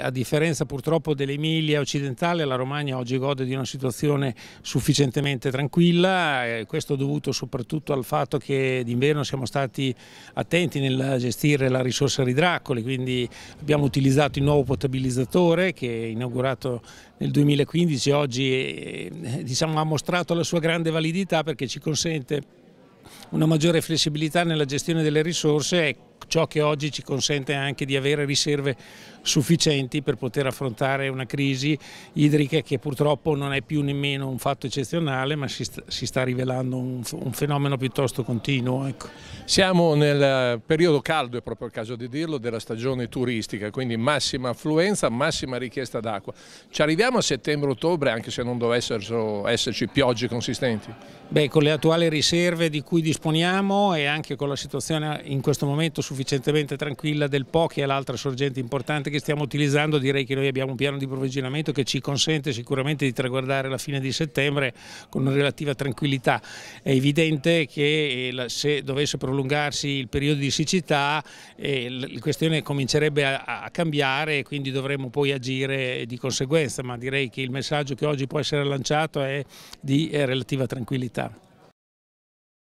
a differenza purtroppo dell'Emilia occidentale, la Romagna oggi gode di una situazione sufficientemente tranquilla, questo è dovuto soprattutto al fatto che d'inverno siamo stati attenti nel gestire la risorsa ridracoli, quindi abbiamo utilizzato il nuovo potabilizzatore che è inaugurato nel 2015 e oggi eh, diciamo, ha mostrato la sua grande validità perché ci consente una maggiore flessibilità nella gestione delle risorse ciò che oggi ci consente anche di avere riserve sufficienti per poter affrontare una crisi idrica che purtroppo non è più nemmeno un fatto eccezionale ma si sta, si sta rivelando un, un, fenomeno piuttosto continuo. Ecco. Siamo nel periodo caldo, è proprio il caso di dirlo, della stagione turistica, quindi massima affluenza, massima richiesta d'acqua. Ci arriviamo a settembre-ottobre anche se non dovessero esserci piogge consistenti? Beh, con le attuali riserve di cui disponiamo e anche con la situazione in questo momento sufficientemente tranquilla del Po che è l'altra sorgente importante che stiamo utilizzando, direi che noi abbiamo un piano di provvigionamento che ci consente sicuramente di traguardare la fine di settembre con una relativa tranquillità. È evidente che eh, se dovesse prolungarsi il periodo di siccità eh, la questione comincerebbe a, cambiare e quindi dovremmo poi agire di conseguenza, ma direi che il messaggio che oggi può essere lanciato è di eh, relativa tranquillità.